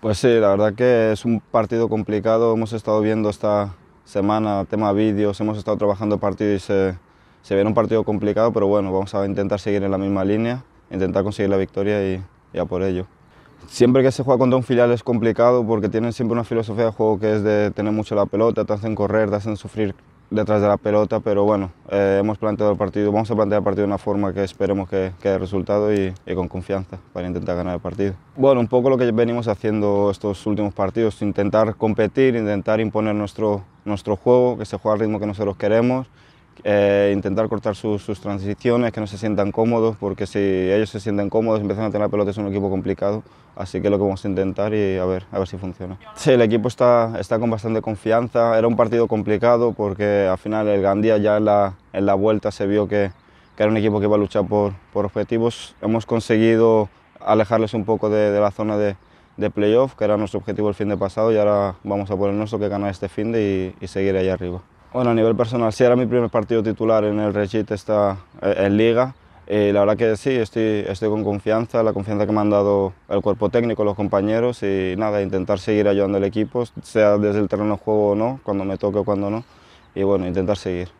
Pues sí, la verdad que es un partido complicado. Hemos estado viendo esta semana tema vídeos, hemos estado trabajando partidos. y se, viene un partido complicado, pero bueno, vamos a intentar seguir en la misma línea, intentar conseguir la victoria y, ya por ello. Siempre que se juega contra un filial es complicado porque tienen siempre una filosofía de juego que es de tener mucho la pelota, te hacen correr, te hacen sufrir detrás de la pelota, pero bueno, eh, hemos planteado el partido, vamos a plantear el partido de una forma que esperemos que, que resultado y, y, con confianza para intentar ganar el partido. Bueno, un poco lo que venimos haciendo estos últimos partidos, intentar competir, intentar imponer nuestro, nuestro juego, que se juegue al ritmo que nosotros queremos eh, intentar cortar sus, transiciones, que no se sientan cómodos, porque si ellos se sienten cómodos empiezan a tener pelotas es un equipo complicado, así que lo que vamos a intentar y a ver, a ver si funciona. Sí, el equipo está, está con bastante confianza, era un partido complicado porque al final el Gandía ya en la, vuelta se vio que, que, era un equipo que iba a luchar por, por objetivos, hemos conseguido alejarles un poco de, la zona de, playoff, que era nuestro objetivo el fin de pasado y ahora vamos a ponernos el nuestro que ganar este fin de y, y seguir ahí arriba. Bueno, a nivel personal, si era mi primer partido titular en el Regit esta, eh, en Liga. la verdad que sí, estoy, estoy con confianza, la confianza que me han dado el cuerpo técnico, los compañeros y nada, intentar seguir ayudando al equipo, sea desde el terreno de juego o no, cuando me toque o cuando no, y bueno, intentar seguir.